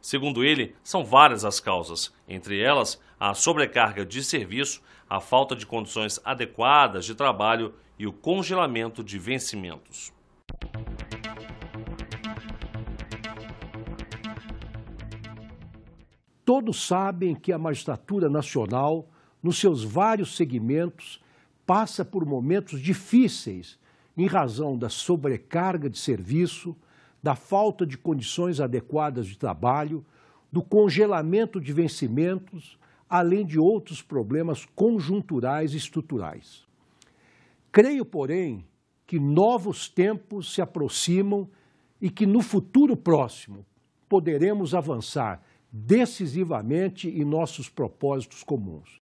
Segundo ele, são várias as causas, entre elas a sobrecarga de serviço, a falta de condições adequadas de trabalho e o congelamento de vencimentos. Todos sabem que a magistratura nacional, nos seus vários segmentos, passa por momentos difíceis em razão da sobrecarga de serviço, da falta de condições adequadas de trabalho, do congelamento de vencimentos, além de outros problemas conjunturais e estruturais. Creio, porém, que novos tempos se aproximam e que no futuro próximo poderemos avançar decisivamente em nossos propósitos comuns.